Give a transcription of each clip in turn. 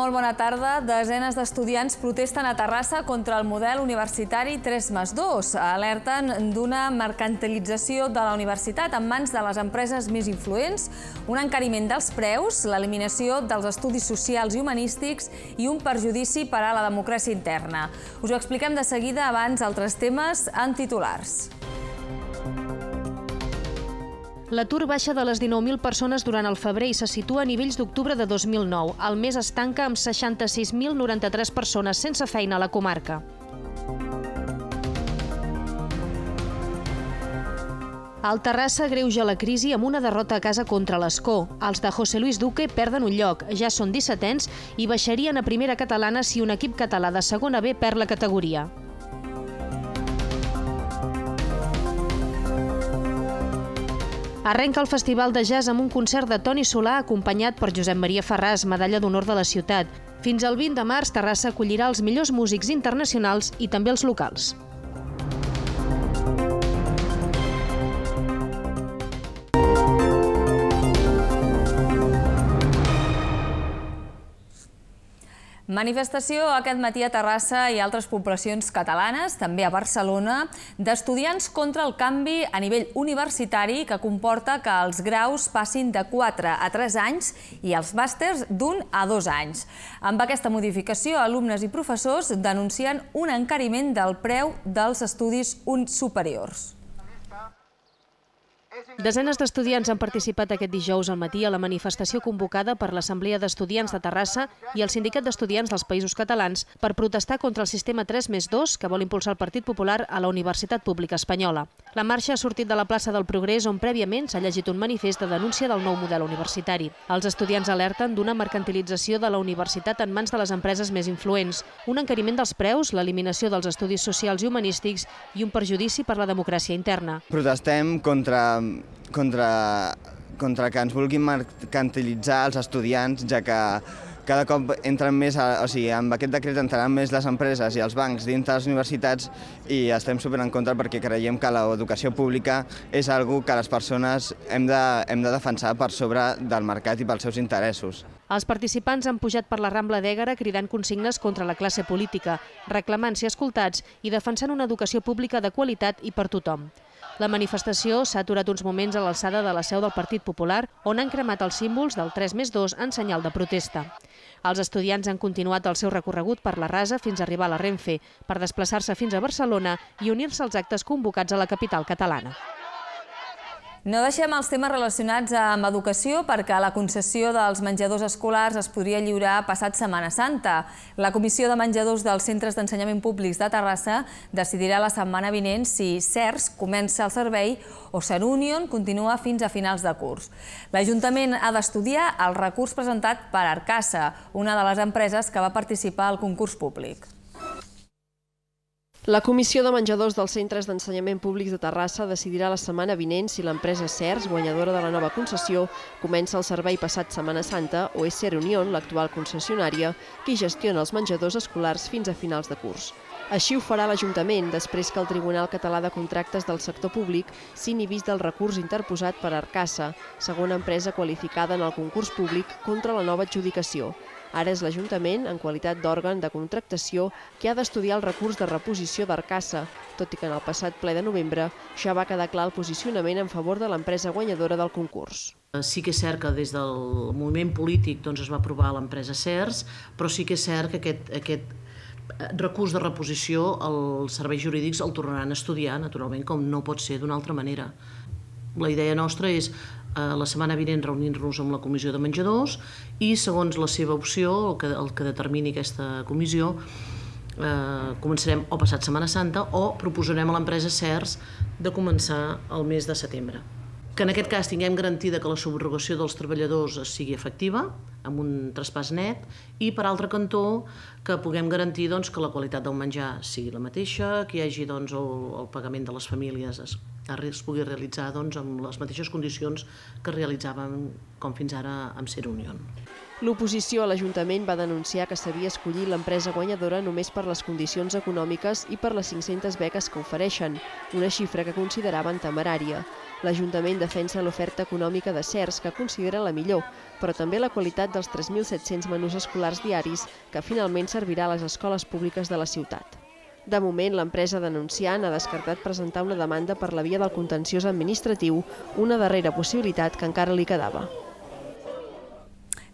Molt bona tarda. Desenes d'estudiants protesten a Terrassa contra el model universitari 3 més 2. Alerten d'una mercantilització de la universitat en mans de les empreses més influents, un encariment dels preus, l'eliminació dels estudis socials i humanístics i un perjudici per a la democràcia interna. Us ho expliquem de seguida abans altres temes en titulars. L'atur baixa de les 19.000 persones durant el febrer i se situa a nivells d'octubre de 2009. El mes es tanca amb 66.093 persones sense feina a la comarca. El Terrassa greuja la crisi amb una derrota a casa contra l'Escó. Els de José Luis Duque perden un lloc, ja són 17 anys i baixarien a primera catalana si un equip català de segona B perd la categoria. Arrenca el Festival de Jazz amb un concert de Toni Solà acompanyat per Josep Maria Ferràs, medalla d'honor de la ciutat. Fins al 20 de març, Terrassa acollirà els millors músics internacionals i també els locals. Manifestació aquest matí a Terrassa i altres poblacions catalanes, també a Barcelona, d'estudiants contra el canvi a nivell universitari que comporta que els graus passin de 4 a 3 anys i els màsters d'un a 2 anys. Amb aquesta modificació, alumnes i professors denuncien un encariment del preu dels estudis superiors. Desenes d'estudiants han participat aquest dijous al matí a la manifestació convocada per l'Assemblea d'Estudiants de Terrassa i el Sindicat d'Estudiants dels Països Catalans per protestar contra el sistema 3 més 2 que vol impulsar el Partit Popular a la Universitat Pública Espanyola. La marxa ha sortit de la plaça del Progrés on prèviament s'ha llegit un manifest de denúncia del nou model universitari. Els estudiants alerten d'una mercantilització de la universitat en mans de les empreses més influents, un encariment dels preus, l'eliminació dels estudis socials i humanístics i un perjudici per la democràcia interna. Protestem contra contra, contra que ens vulguin mercantilitzar els estudiants, ja que cada cop entren més, a, o sigui, amb aquest decret entraran més les empreses i els bancs dins de les universitats i estem super en contra perquè creiem que l'educació pública és algo que les persones hem de, hem de defensar per sobre del mercat i pels seus interessos. Els participants han pujat per la Rambla d'Ègara cridant consignes contra la classe política, reclamant se escoltats i defensant una educació pública de qualitat i per tothom. La manifestació s'ha aturat uns moments a l'alçada de la seu del Partit Popular, on han cremat els símbols del 3 més 2 en senyal de protesta. Els estudiants han continuat el seu recorregut per la Rasa fins a arribar a la Renfe, per desplaçar-se fins a Barcelona i unir-se als actes convocats a la capital catalana. No deixem els temes relacionats amb educació perquè la concessió dels menjadors escolars es podria lliurar passat Setmana Santa. La Comissió de Menjadors dels Centres d'Ensenyament Públics de Terrassa decidirà la setmana vinent si CERS comença el servei o Union continua fins a finals de curs. L'Ajuntament ha d'estudiar el recurs presentat per Arcassa, una de les empreses que va participar al concurs públic. La Comissió de Menjadors dels Centres d'Ensenyament Públics de Terrassa decidirà la setmana vinent si l'empresa CERS, guanyadora de la nova concessió, comença el servei passat Setmana Santa o és Ser Unión, l'actual concessionària, qui gestiona els menjadors escolars fins a finals de curs. Així ho farà l'Ajuntament després que el Tribunal Català de Contractes del Sector Públic s'inhibís del recurs interposat per Arcassa, segona empresa qualificada en el concurs públic contra la nova adjudicació. Ara és l'Ajuntament, en qualitat d'òrgan de contractació, que ha d'estudiar el recurs de reposició d'Arcassa, tot i que en el passat ple de novembre ja va quedar clar el posicionament en favor de l'empresa guanyadora del concurs. Sí que és cert que des del moviment polític doncs, es va aprovar l'empresa CERS, però sí que és cert que aquest, aquest eh, recurs de reposició els serveis jurídics el tornaran a estudiar, naturalment, com no pot ser d'una altra manera. La idea nostra és eh, la setmana vinent reunir-nos amb la comissió de menjadors i segons la seva opció, el que, el que determini aquesta comissió, eh, començarem o passat Setmana Santa o proposarem a l'empresa CERS de començar el mes de setembre. Que en aquest cas tinguem garantida que la subrogació dels treballadors sigui efectiva, amb un traspàs net, i per altre cantó que puguem garantir doncs, que la qualitat del menjar sigui la mateixa, que hi hagi doncs, el, el pagament de les famílies es pugui realitzar doncs, amb les mateixes condicions que realitzàvem com fins ara amb Ser Unión. L'oposició a l'Ajuntament va denunciar que s'havia escollit l'empresa guanyadora només per les condicions econòmiques i per les 500 beques que ofereixen, una xifra que consideraven temerària. L'Ajuntament defensa l'oferta econòmica de CERS, que considera la millor, però també la qualitat dels 3.700 menús escolars diaris que finalment servirà a les escoles públiques de la ciutat. De moment, l'empresa denunciant ha descartat presentar una demanda per la via del contenciós administratiu, una darrera possibilitat que encara li quedava.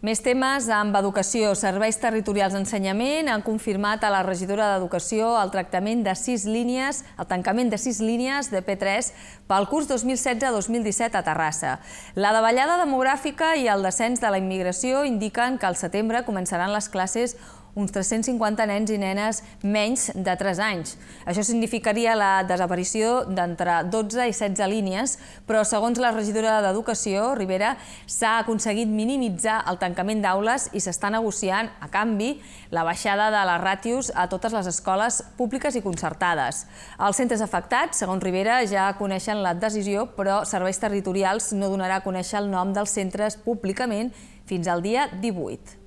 Més temes amb educació. Serveis territorials d'ensenyament han confirmat a la regidora d'Educació el tractament de sis línies, el tancament de sis línies de P3 pel curs 2016-2017 a Terrassa. La davallada demogràfica i el descens de la immigració indiquen que al setembre començaran les classes uns 350 nens i nenes menys de 3 anys. Això significaria la desaparició d'entre 12 i 16 línies, però segons la regidora d'Educació, Rivera, s'ha aconseguit minimitzar el tancament d'aules i s'està negociant, a canvi, la baixada de les ràtios a totes les escoles públiques i concertades. Els centres afectats, segons Rivera, ja coneixen la decisió, però Serveis Territorials no donarà a conèixer el nom dels centres públicament fins al dia 18.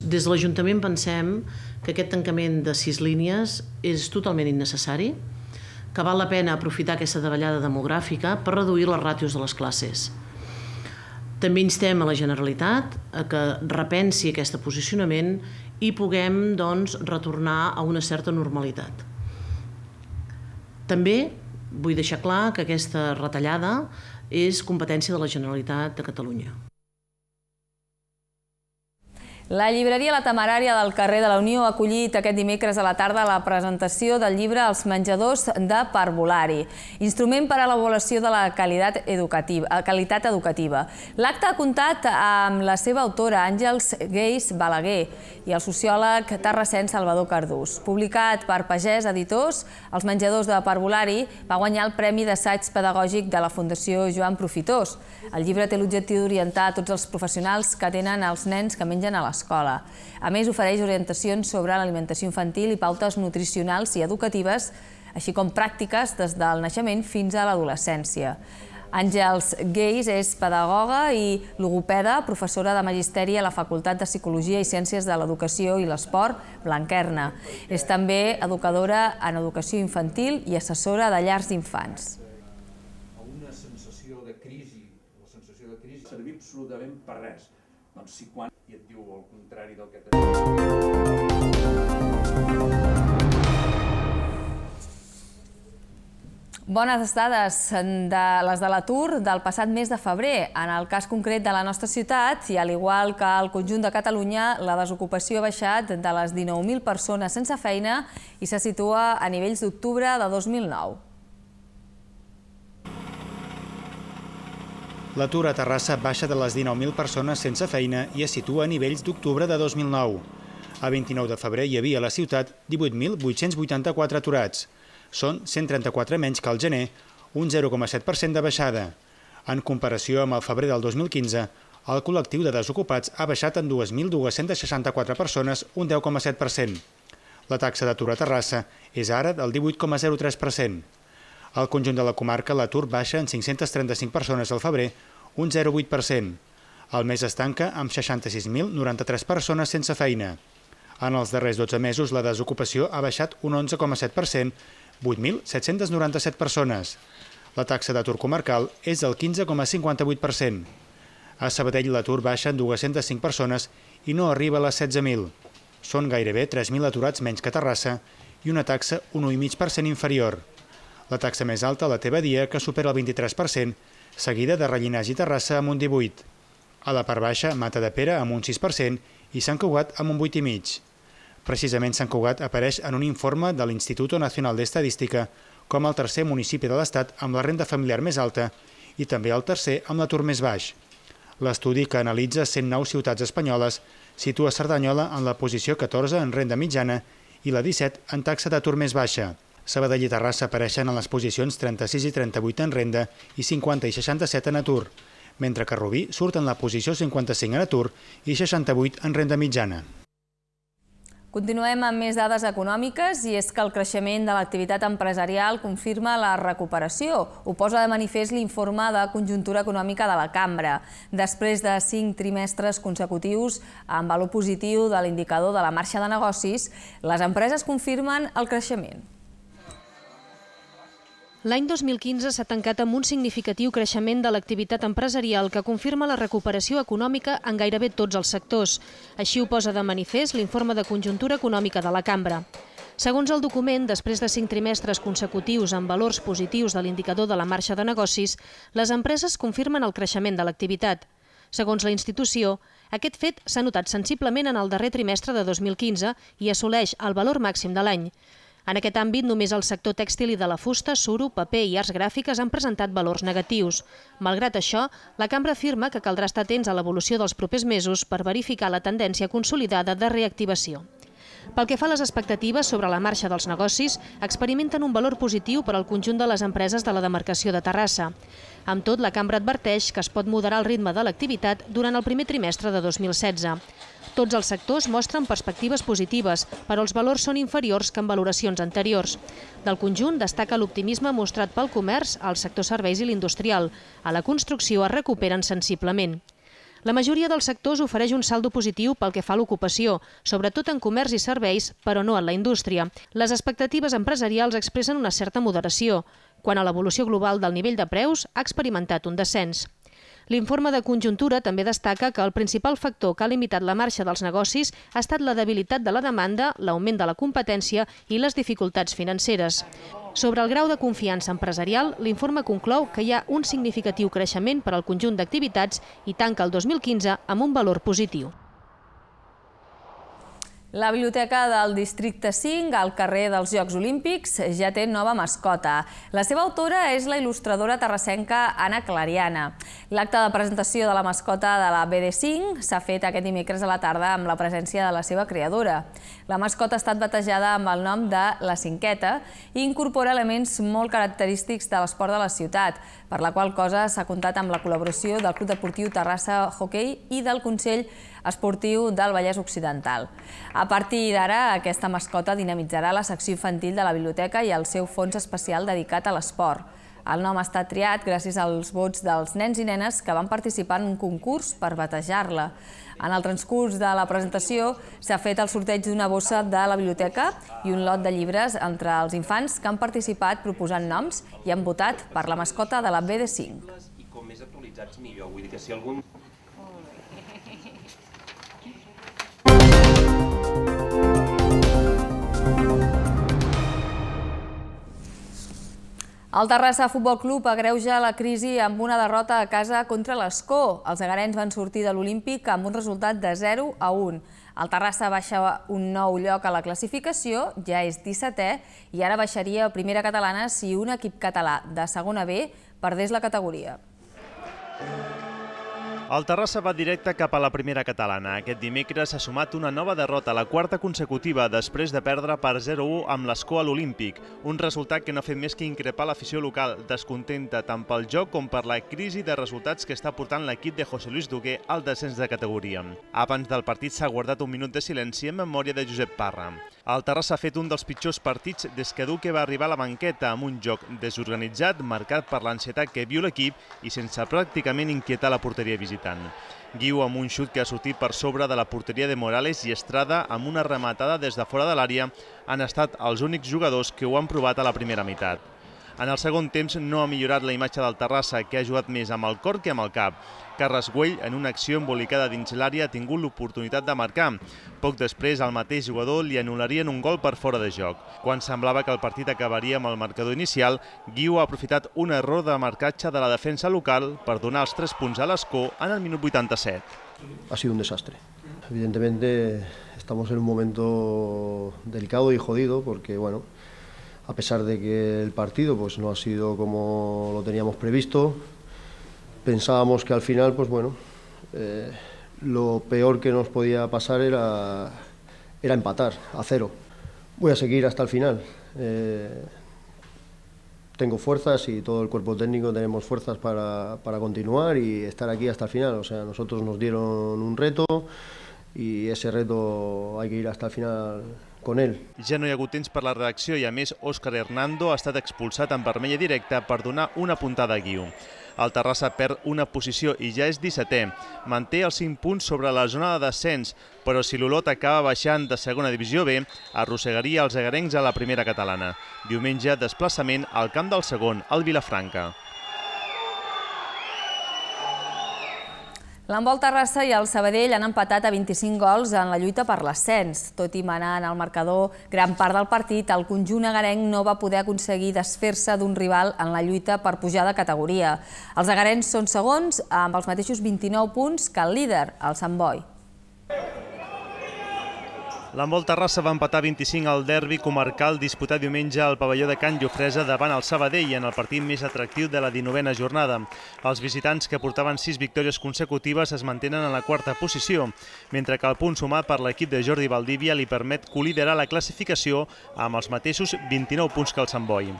Des de l'Ajuntament pensem que aquest tancament de sis línies és totalment innecessari, que val la pena aprofitar aquesta davallada demogràfica per reduir les ràtios de les classes. També instem a la Generalitat a que repensi aquest posicionament i puguem doncs, retornar a una certa normalitat. També vull deixar clar que aquesta retallada és competència de la Generalitat de Catalunya. La llibreria La Temerària del carrer de la Unió ha acollit aquest dimecres a la tarda la presentació del llibre Els menjadors de Parvulari, instrument per a l'avaluació de la qualitat educativa. Eh, qualitat educativa. L'acte ha comptat amb la seva autora, Àngels Gais Balaguer, i el sociòleg terrassent Salvador Cardús. Publicat per Pagès Editors, Els menjadors de Parvulari va guanyar el Premi d'Assaig Pedagògic de la Fundació Joan Profitós. El llibre té l'objectiu d'orientar tots els professionals que tenen els nens que mengen a l'escola l'escola. A més, ofereix orientacions sobre l'alimentació infantil i pautes nutricionals i educatives, així com pràctiques des del naixement fins a l'adolescència. Àngels Gais és pedagoga i logopeda, professora de Magisteri a la Facultat de Psicologia i Ciències de l'Educació i l'Esport, Blanquerna. És també educadora en educació infantil i assessora de llars d'infants. Una sensació de crisi, la sensació de crisi servir absolutament per res. Doncs si quan contrari del que... Bones estades de les de l'atur del passat mes de febrer. En el cas concret de la nostra ciutat, i al igual que al conjunt de Catalunya, la desocupació ha baixat de les 19.000 persones sense feina i se situa a nivells d'octubre de 2009. L'atur a Terrassa baixa de les 19.000 persones sense feina i es situa a nivells d'octubre de 2009. A 29 de febrer hi havia a la ciutat 18.884 aturats. Són 134 menys que al gener, un 0,7% de baixada. En comparació amb el febrer del 2015, el col·lectiu de desocupats ha baixat en 2.264 persones, un 10,7%. La taxa d'atur a Terrassa és ara del 18,03%. Al conjunt de la comarca, l'atur baixa en 535 persones al febrer, un 0,8%. El mes es tanca amb 66.093 persones sense feina. En els darrers 12 mesos, la desocupació ha baixat un 11,7%, 8.797 persones. La taxa d'atur comarcal és del 15,58%. A Sabadell l'atur baixa en 205 persones i no arriba a les 16.000. Són gairebé 3.000 aturats menys que Terrassa i una taxa 1,5% inferior. La taxa més alta a la teva dia, que supera el 23%, seguida de Rellinàs i Terrassa amb un 18%. A la part baixa, Mata de Pere amb un 6% i Sant Cugat amb un 8,5%. Precisament Sant Cugat apareix en un informe de l'Instituto Nacional d'Estadística com el tercer municipi de l'Estat amb la renda familiar més alta i també el tercer amb l'atur més baix. L'estudi, que analitza 109 ciutats espanyoles, situa Cerdanyola en la posició 14 en renda mitjana i la 17 en taxa d'atur més baixa. Sabadell i Terrassa apareixen en les posicions 36 i 38 en renda i 50 i 67 en atur, mentre que Rubí surt en la posició 55 en atur i 68 en renda mitjana. Continuem amb més dades econòmiques i és que el creixement de l'activitat empresarial confirma la recuperació. Ho posa de manifest l'informe de conjuntura econòmica de la cambra. Després de cinc trimestres consecutius amb valor positiu de l'indicador de la marxa de negocis, les empreses confirmen el creixement. L'any 2015 s'ha tancat amb un significatiu creixement de l'activitat empresarial que confirma la recuperació econòmica en gairebé tots els sectors. Així ho posa de manifest l'informe de conjuntura econòmica de la cambra. Segons el document, després de cinc trimestres consecutius amb valors positius de l'indicador de la marxa de negocis, les empreses confirmen el creixement de l'activitat. Segons la institució, aquest fet s'ha notat sensiblement en el darrer trimestre de 2015 i assoleix el valor màxim de l'any. En aquest àmbit, només el sector tèxtil i de la fusta, suro, paper i arts gràfiques han presentat valors negatius. Malgrat això, la cambra afirma que caldrà estar atents a l'evolució dels propers mesos per verificar la tendència consolidada de reactivació. Pel que fa a les expectatives sobre la marxa dels negocis, experimenten un valor positiu per al conjunt de les empreses de la demarcació de Terrassa. Amb tot, la cambra adverteix que es pot moderar el ritme de l'activitat durant el primer trimestre de 2016. Tots els sectors mostren perspectives positives, però els valors són inferiors que en valoracions anteriors. Del conjunt destaca l'optimisme mostrat pel comerç, el sector serveis i l'industrial. A la construcció es recuperen sensiblement. La majoria dels sectors ofereix un saldo positiu pel que fa a l'ocupació, sobretot en comerç i serveis, però no en la indústria. Les expectatives empresarials expressen una certa moderació, quan a l'evolució global del nivell de preus ha experimentat un descens. L'informe de conjuntura també destaca que el principal factor que ha limitat la marxa dels negocis ha estat la debilitat de la demanda, l'augment de la competència i les dificultats financeres. Sobre el grau de confiança empresarial, l'informe conclou que hi ha un significatiu creixement per al conjunt d'activitats i tanca el 2015 amb un valor positiu. La biblioteca del Districte 5, al carrer dels Jocs Olímpics, ja té nova mascota. La seva autora és la il·lustradora terrassenca Anna Clariana. L'acte de presentació de la mascota de la BD5 s'ha fet aquest dimecres a la tarda amb la presència de la seva creadora. La mascota ha estat batejada amb el nom de La Cinqueta i incorpora elements molt característics de l'esport de la ciutat, per la qual cosa s'ha comptat amb la col·laboració del Club Deportiu Terrassa Hockey i del Consell Esportiu del Vallès Occidental. A partir d'ara, aquesta mascota dinamitzarà la secció infantil de la biblioteca i el seu fons especial dedicat a l'esport. El nom ha estat triat gràcies als vots dels nens i nenes que van participar en un concurs per batejar-la. En el transcurs de la presentació s'ha fet el sorteig d'una bossa de la biblioteca i un lot de llibres entre els infants que han participat proposant noms i han votat per la mascota de la BD5. I com més actualitzats millor, vull dir que si algun El Terrassa Futbol Club agreuja la crisi amb una derrota a casa contra l'Escó. Els agarens van sortir de l'Olímpic amb un resultat de 0 a 1. El Terrassa baixa un nou lloc a la classificació, ja és 17è, i ara baixaria a primera catalana si un equip català de segona B perdés la categoria. El Terrassa va directe cap a la primera catalana. Aquest dimecres s'ha sumat una nova derrota, la quarta consecutiva, després de perdre per 0-1 amb l'escó a l'Olímpic. Un resultat que no ha fet més que increpar l'afició local, descontenta tant pel joc com per la crisi de resultats que està portant l'equip de José Luis Duguer al descens de categoria. Abans del partit s'ha guardat un minut de silenci en memòria de Josep Parra. El Terrassa ha fet un dels pitjors partits des que Duque va arribar a la banqueta amb un joc desorganitzat marcat per l'ansietat que viu l'equip i sense pràcticament inquietar la porteria visitant. Guiu amb un xut que ha sortit per sobre de la porteria de Morales i Estrada amb una rematada des de fora de l'àrea han estat els únics jugadors que ho han provat a la primera meitat. En el segon temps no ha millorat la imatge del Terrassa, que ha jugat més amb el cor que amb el cap. Carrasguell, en una acció embolicada dins l'àrea, ha tingut l'oportunitat de marcar. Poc després, el mateix jugador li anul·larien un gol per fora de joc. Quan semblava que el partit acabaria amb el marcador inicial, Guiu ha aprofitat un error de marcatge de la defensa local per donar els 3 punts a l'escó en el minut 87. Ha sido un desastre. Evidentemente estamos en un momento delicado y jodido porque, bueno, a pesar de que el partido pues, no ha sido como lo teníamos previsto, pensábamos que al final, pues bueno, eh, lo peor que nos podía pasar era, era empatar a cero. Voy a seguir hasta el final. Eh, tengo fuerzas y todo el cuerpo técnico tenemos fuerzas para, para, continuar y estar aquí hasta el final. O sea, nosotros nos dieron un reto y ese reto hay que ir hasta el final con él. Ja no hi ha hagut temps per la redacció i, a més, Òscar Hernando ha estat expulsat en vermella directa per donar una puntada a Guiu. El Terrassa perd una posició i ja és 17è. Manté els 5 punts sobre la zona de descens, però si l'Olot acaba baixant de segona divisió B, arrossegaria els agarencs a la primera catalana. Diumenge, desplaçament al camp del segon, al Vilafranca. L'Embol Terrassa i el Sabadell han empatat a 25 gols en la lluita per l'ascens. Tot i manar en el marcador gran part del partit, el conjunt agarenc no va poder aconseguir desfer-se d'un rival en la lluita per pujar de categoria. Els agarencs són segons amb els mateixos 29 punts que el líder, el Sant Boi. La Terrassa va empatar 25 al derbi comarcal disputat diumenge al pavelló de Can Llofresa davant el Sabadell en el partit més atractiu de la 19a jornada. Els visitants, que portaven 6 victòries consecutives, es mantenen en la quarta posició, mentre que el punt sumat per l'equip de Jordi Valdívia li permet col·liderar la classificació amb els mateixos 29 punts que el Sant Boi.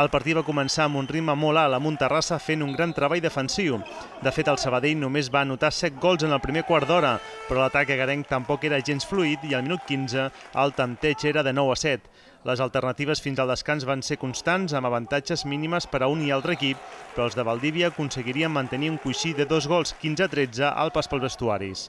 El partit va començar amb un ritme molt alt, a un Terrassa fent un gran treball defensiu. De fet, el Sabadell només va anotar 7 gols en el primer quart d'hora, però l'atac a Garenc tampoc era gens fluid i al minut 15 el tanteig era de 9 a 7. Les alternatives fins al descans van ser constants, amb avantatges mínimes per a un i altre equip, però els de Valdívia aconseguirien mantenir un coixí de dos gols 15 a 13 al pas pels vestuaris.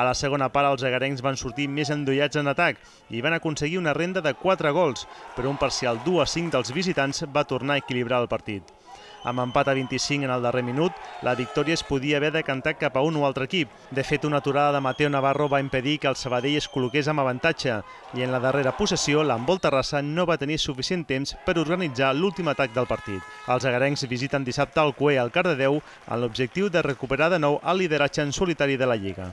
A la segona part, els agarencs van sortir més endollats en atac i van aconseguir una renda de 4 gols, però un parcial 2 a 5 dels visitants va tornar a equilibrar el partit. Amb empat a 25 en el darrer minut, la victòria es podia haver decantat cap a un o altre equip. De fet, una aturada de Mateo Navarro va impedir que el Sabadell es col·loqués amb avantatge i en la darrera possessió l'Envol Terrassa no va tenir suficient temps per organitzar l'últim atac del partit. Els agarencs visiten dissabte el CUE al Cardedeu amb l'objectiu de recuperar de nou el lideratge en solitari de la Lliga.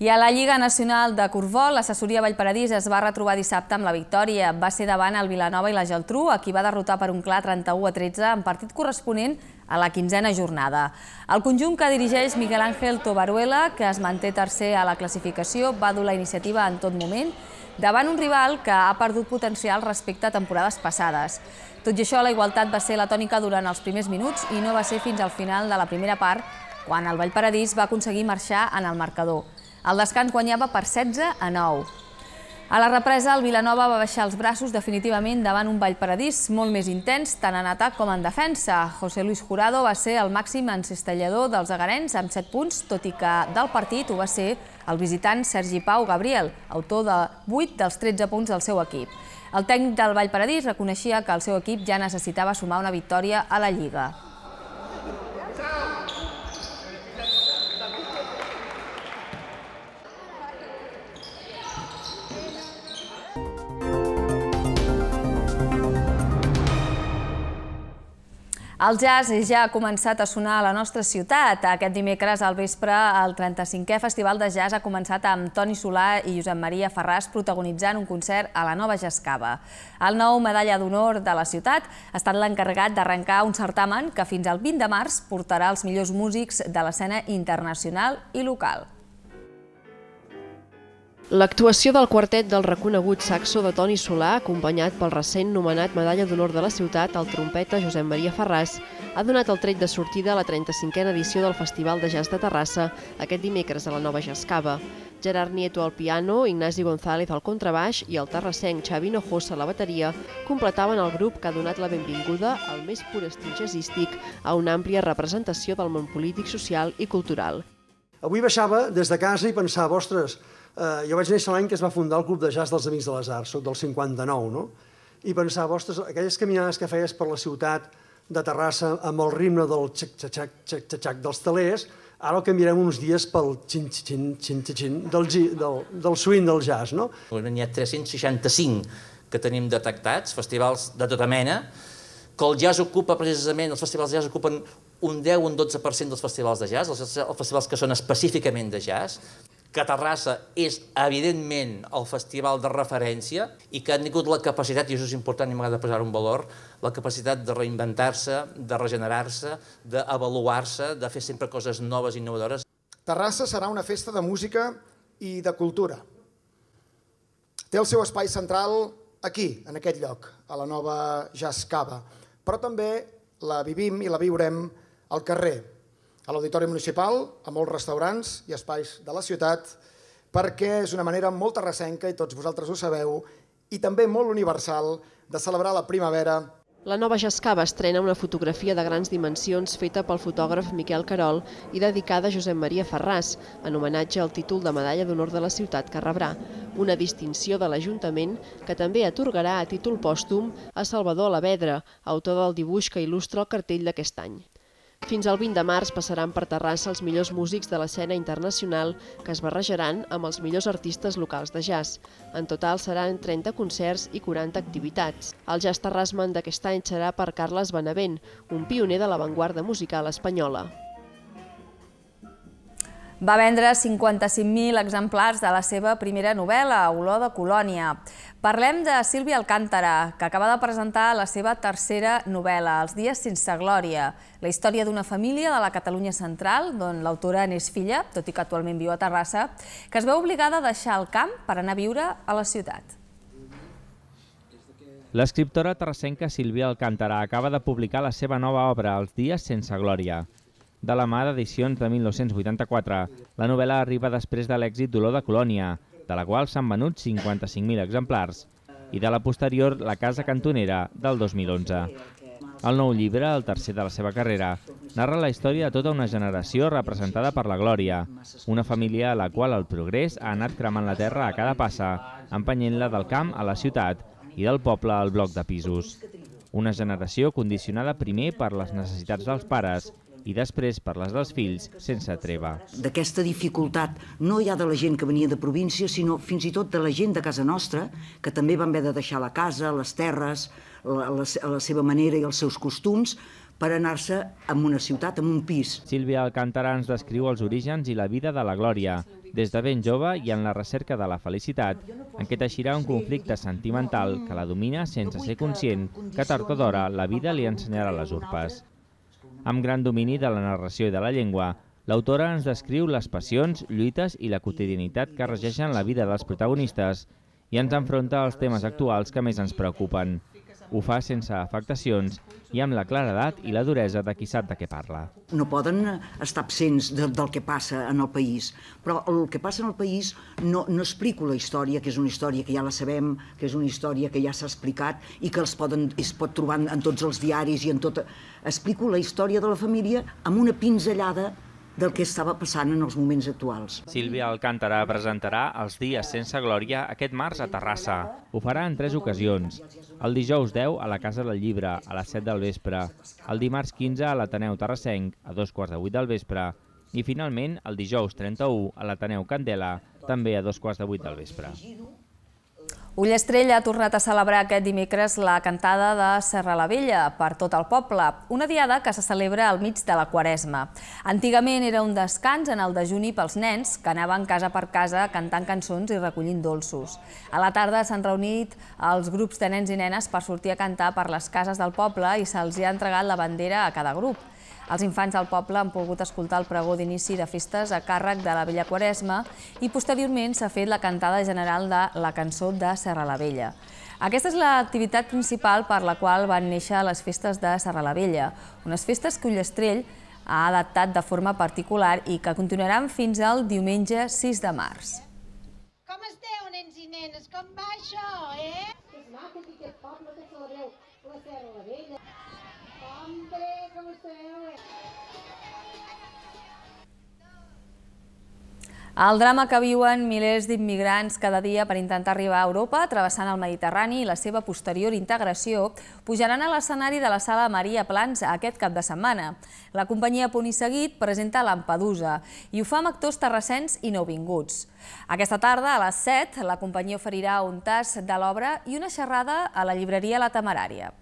I a la Lliga Nacional de Corbol, l'assessoria Vallparadís es va retrobar dissabte amb la victòria. Va ser davant el Vilanova i la Geltrú, a qui va derrotar per un clar 31 a 13 en partit corresponent a la quinzena jornada. El conjunt que dirigeix Miguel Ángel Tobaruela, que es manté tercer a la classificació, va dur la iniciativa en tot moment davant un rival que ha perdut potencial respecte a temporades passades. Tot i això, la igualtat va ser la tònica durant els primers minuts i no va ser fins al final de la primera part quan el Vallparadís va aconseguir marxar en el marcador. El descans guanyava per 16 a 9. A la represa, el Vilanova va baixar els braços definitivament davant un Vallparadís molt més intens, tant en atac com en defensa. José Luis Jurado va ser el màxim encestellador dels agarens amb 7 punts, tot i que del partit ho va ser el visitant Sergi Pau Gabriel, autor de 8 dels 13 punts del seu equip. El tècnic del Vallparadís reconeixia que el seu equip ja necessitava sumar una victòria a la Lliga. El jazz ja ha començat a sonar a la nostra ciutat. Aquest dimecres al vespre, el 35è Festival de Jazz ha començat amb Toni Solà i Josep Maria Ferràs protagonitzant un concert a la Nova Jascava. El nou medalla d'honor de la ciutat ha estat l'encarregat d'arrencar un certamen que fins al 20 de març portarà els millors músics de l'escena internacional i local. L'actuació del quartet del reconegut saxo de Toni Solà, acompanyat pel recent nomenat Medalla d'Honor de la Ciutat, el trompeta Josep Maria Ferràs, ha donat el tret de sortida a la 35a edició del Festival de Jazz de Terrassa, aquest dimecres a la Nova Jascava. Gerard Nieto al piano, Ignasi González al contrabaix i el terrassenc Xavi Nojosa a la bateria completaven el grup que ha donat la benvinguda al més pur estil jazzístic a una àmplia representació del món polític, social i cultural. Avui baixava des de casa i pensava, ostres, Eh, jo vaig néixer l'any que es va fundar el Club de Jazz dels Amics de les Arts, soc del 59, no? I pensava, ostres, aquelles caminades que feies per la ciutat de Terrassa amb el ritme del xac-xac-xac xac-xac dels telers, ara el canviarem uns dies pel xin-xin-xin-xin del, del, del swing del jazz, no? N'hi ha 365 que tenim detectats, festivals de tota mena, que el jazz ocupa precisament, els festivals de jazz ocupen un 10 o un 12% dels festivals de jazz, els festivals que són específicament de jazz, que Terrassa és, evidentment, el festival de referència i que han tingut la capacitat, i això és important i m'agrada posar un valor, la capacitat de reinventar-se, de regenerar-se, d'avaluar-se, de fer sempre coses noves i innovadores. Terrassa serà una festa de música i de cultura. Té el seu espai central aquí, en aquest lloc, a la nova Jascava, però també la vivim i la viurem al carrer, a l'Auditori Municipal, a molts restaurants i espais de la ciutat, perquè és una manera molt terrassenca, i tots vosaltres ho sabeu, i també molt universal de celebrar la primavera. La nova Jascava estrena una fotografia de grans dimensions feta pel fotògraf Miquel Carol i dedicada a Josep Maria Ferràs, en homenatge al títol de Medalla d'Honor de la Ciutat que rebrà, una distinció de l'Ajuntament que també atorgarà a títol pòstum a Salvador Alavedra, autor del dibuix que il·lustra el cartell d'aquest any. Fins al 20 de març passaran per Terrassa els millors músics de l'escena internacional que es barrejaran amb els millors artistes locals de jazz. En total seran 30 concerts i 40 activitats. El jazz terrasman d'aquest any serà per Carles Benavent, un pioner de l'avantguarda musical espanyola. Va vendre 55.000 exemplars de la seva primera novel·la, Olor de Colònia. Parlem de Sílvia Alcántara, que acaba de presentar la seva tercera novel·la, Els dies sense glòria, la història d'una família de la Catalunya central, d'on l'autora n'és filla, tot i que actualment viu a Terrassa, que es veu obligada a deixar el camp per anar a viure a la ciutat. L'escriptora terrassenca Sílvia Alcántara acaba de publicar la seva nova obra, Els dies sense glòria de la mà d'edicions de 1984. La novel·la arriba després de l'èxit d'Olor de Colònia, de la qual s'han venut 55.000 exemplars, i de la posterior La casa cantonera, del 2011. El nou llibre, el tercer de la seva carrera, narra la història de tota una generació representada per la Glòria, una família a la qual el progrés ha anat cremant la terra a cada passa, empenyent-la del camp a la ciutat i del poble al bloc de pisos. Una generació condicionada primer per les necessitats dels pares i després per les dels fills sense treva. D'aquesta dificultat no hi ha de la gent que venia de província, sinó fins i tot de la gent de casa nostra, que també van haver de deixar la casa, les terres, la, la, la seva manera i els seus costums, per anar-se a una ciutat, en un pis. Sílvia Alcantara ens descriu els orígens i la vida de la Glòria, des de ben jove i en la recerca de la felicitat, en què teixirà un conflicte sentimental que la domina sense ser conscient que tard o d'hora la vida li ensenyarà les urpes. Amb gran domini de la narració i de la llengua, l'autora ens descriu les passions, lluites i la quotidianitat que regeixen la vida dels protagonistes i ens enfronta als temes actuals que més ens preocupen. Ho fa sense afectacions i amb la claredat i la duresa de qui sap de què parla. No poden estar absents de, del que passa en el país, però el que passa en el país no, no explico la història, que és una història que ja la sabem, que és una història que ja s'ha explicat i que els poden, es pot trobar en, en tots els diaris i en tot... Explico la història de la família amb una pinzellada del que estava passant en els moments actuals. Sílvia Alcántara presentarà els dies sense glòria aquest març a Terrassa. Ho farà en tres ocasions. El dijous 10 a la Casa del Llibre, a les 7 del vespre, el dimarts 15 a l'Ateneu Terrassenc, a dos quarts de vuit del vespre, i finalment el dijous 31 a l'Ateneu Candela, també a dos quarts de vuit del vespre. Ullestrell ha tornat a celebrar aquest dimecres la cantada de Serra la Vella per tot el poble, una diada que se celebra al mig de la Quaresma. Antigament era un descans en el dejuni pels nens que anaven casa per casa cantant cançons i recollint dolços. A la tarda s'han reunit els grups de nens i nenes per sortir a cantar per les cases del poble i se'ls ha entregat la bandera a cada grup. Els infants del poble han pogut escoltar el pregó d'inici de festes a càrrec de la Vella Quaresma i posteriorment s'ha fet la cantada general de la cançó de Serra la Vella. Aquesta és l'activitat principal per la qual van néixer les festes de Serra la Vella, unes festes que Ullestrell ha adaptat de forma particular i que continuaran fins al diumenge 6 de març. Com esteu, nens i nenes? Com va això, eh? El drama que viuen milers d'immigrants cada dia per intentar arribar a Europa, travessant el Mediterrani i la seva posterior integració, pujaran a l'escenari de la sala Maria Plans aquest cap de setmana. La companyia Punt i Seguit presenta Lampedusa i ho fa amb actors terrassens i nouvinguts. Aquesta tarda, a les 7, la companyia oferirà un tas de l'obra i una xerrada a la llibreria La Temerària.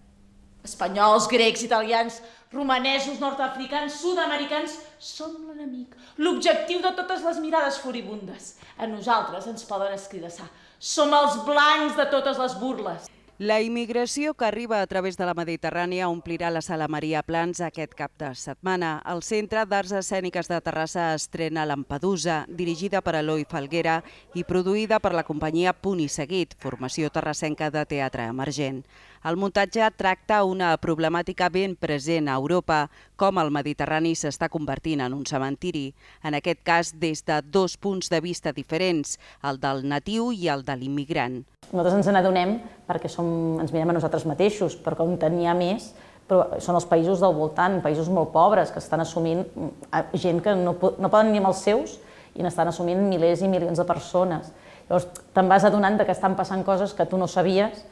Espanyols, grecs, italians, Romanesos, nord-africans, sud-americans, som l'enemic, l'objectiu de totes les mirades furibundes. A nosaltres ens poden escridassar. Som els blancs de totes les burles. La immigració que arriba a través de la Mediterrània omplirà la Sala Maria Plans aquest cap de setmana. El Centre d'Arts Escèniques de Terrassa estrena Lampedusa, dirigida per Eloi Falguera i produïda per la companyia Punt i Seguit, formació terrassenca de teatre emergent. El muntatge tracta una problemàtica ben present a Europa, com el Mediterrani s'està convertint en un cementiri, en aquest cas des de dos punts de vista diferents, el del natiu i el de l'immigrant nosaltres ens n'adonem perquè som, ens mirem a nosaltres mateixos, però com tenia més, però són els països del voltant, països molt pobres, que estan assumint mm, gent que no, no poden ni amb els seus i n'estan assumint milers i milions de persones. Llavors, te'n vas adonant que estan passant coses que tu no sabies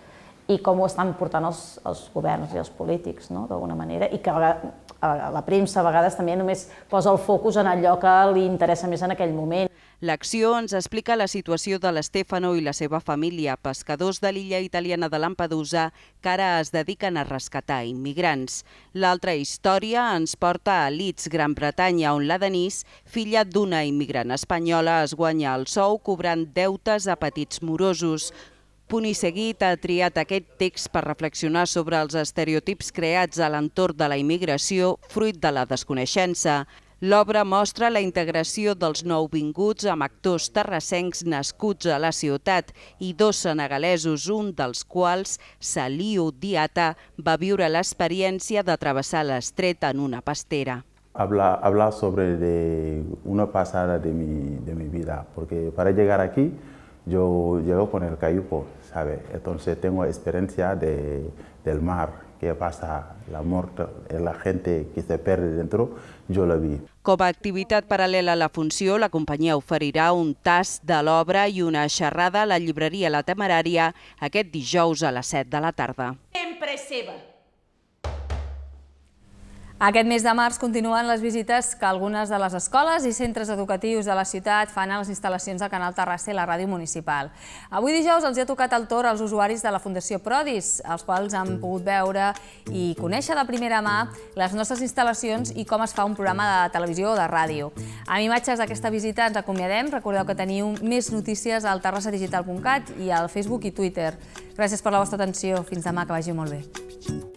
i com ho estan portant els, els governs i els polítics, no?, d'alguna manera, i que la premsa a vegades també només posa el focus en allò que li interessa més en aquell moment. L'acció ens explica la situació de l'Estefano i la seva família, pescadors de l'illa italiana de Lampedusa, que ara es dediquen a rescatar immigrants. L'altra història ens porta a Leeds, Gran Bretanya, on la Denís, filla d'una immigrant espanyola, es guanya el sou cobrant deutes a petits morosos. Punt i seguit ha triat aquest text per reflexionar sobre els estereotips creats a l'entorn de la immigració fruit de la desconeixença. L'obra mostra la integració dels nouvinguts amb actors terrassencs nascuts a la ciutat i dos senegalesos, un dels quals, Saliu Diata, va viure l'experiència de travessar l'estret en una pastera. Habla, habla sobre de una pasada de mi, de mi vida, porque para llegar aquí yo llego con el caipo, ¿sabe? Entonces tengo experiencia de, del mar, que pasa la muerte, la gente que se pierde dentro, yo lo vi. Com a activitat paral·lela a la funció, la companyia oferirà un tas de l'obra i una xerrada a la llibreria La Temerària aquest dijous a les 7 de la tarda. Sempre seva. Aquest mes de març continuen les visites que algunes de les escoles i centres educatius de la ciutat fan a les instal·lacions del Canal Terrassa i la Ràdio Municipal. Avui dijous els ha tocat el torn als usuaris de la Fundació Prodis, els quals han pogut veure i conèixer de primera mà les nostres instal·lacions i com es fa un programa de televisió o de ràdio. Amb imatges d'aquesta visita ens acomiadem. Recordeu que teniu més notícies al terrassadigital.cat i al Facebook i Twitter. Gràcies per la vostra atenció. Fins demà, que vagi molt bé.